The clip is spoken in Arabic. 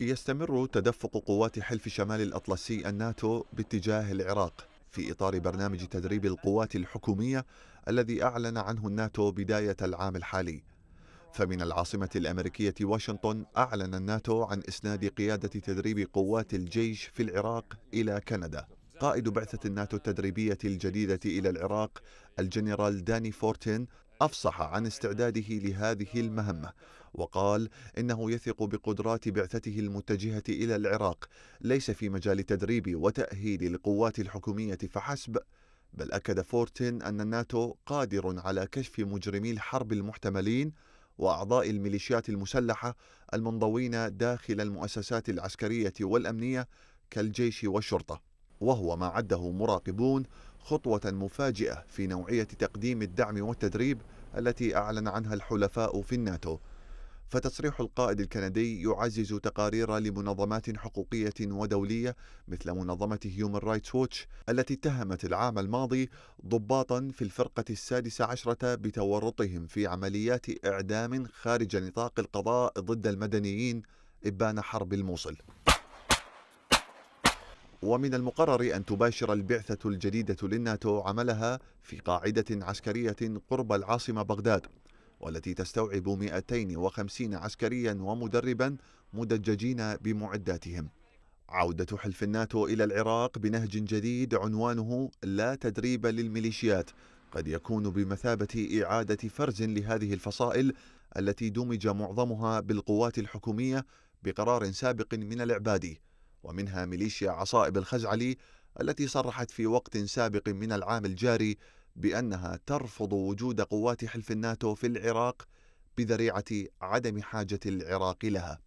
يستمر تدفق قوات حلف شمال الأطلسي الناتو باتجاه العراق في إطار برنامج تدريب القوات الحكومية الذي أعلن عنه الناتو بداية العام الحالي فمن العاصمة الأمريكية واشنطن أعلن الناتو عن إسناد قيادة تدريب قوات الجيش في العراق إلى كندا قائد بعثة الناتو التدريبية الجديدة إلى العراق الجنرال داني فورتين أفصح عن استعداده لهذه المهمة وقال إنه يثق بقدرات بعثته المتجهة إلى العراق ليس في مجال تدريب وتأهيل القوات الحكومية فحسب بل أكد فورتن أن الناتو قادر على كشف مجرمي الحرب المحتملين وأعضاء الميليشيات المسلحة المنضوين داخل المؤسسات العسكرية والأمنية كالجيش والشرطة وهو ما عده مراقبون خطوة مفاجئة في نوعية تقديم الدعم والتدريب التي أعلن عنها الحلفاء في الناتو فتصريح القائد الكندي يعزز تقارير لمنظمات حقوقية ودولية مثل منظمة هيومن رايتس ووتش التي اتهمت العام الماضي ضباطا في الفرقة السادسة عشرة بتورطهم في عمليات إعدام خارج نطاق القضاء ضد المدنيين إبان حرب الموصل ومن المقرر أن تباشر البعثة الجديدة للناتو عملها في قاعدة عسكرية قرب العاصمة بغداد والتي تستوعب 250 عسكريا ومدربا مدججين بمعداتهم عودة حلف الناتو إلى العراق بنهج جديد عنوانه لا تدريب للميليشيات قد يكون بمثابة إعادة فرز لهذه الفصائل التي دمج معظمها بالقوات الحكومية بقرار سابق من العبادي ومنها ميليشيا عصائب الخزعلي التي صرحت في وقت سابق من العام الجاري بأنها ترفض وجود قوات حلف الناتو في العراق بذريعة عدم حاجة العراق لها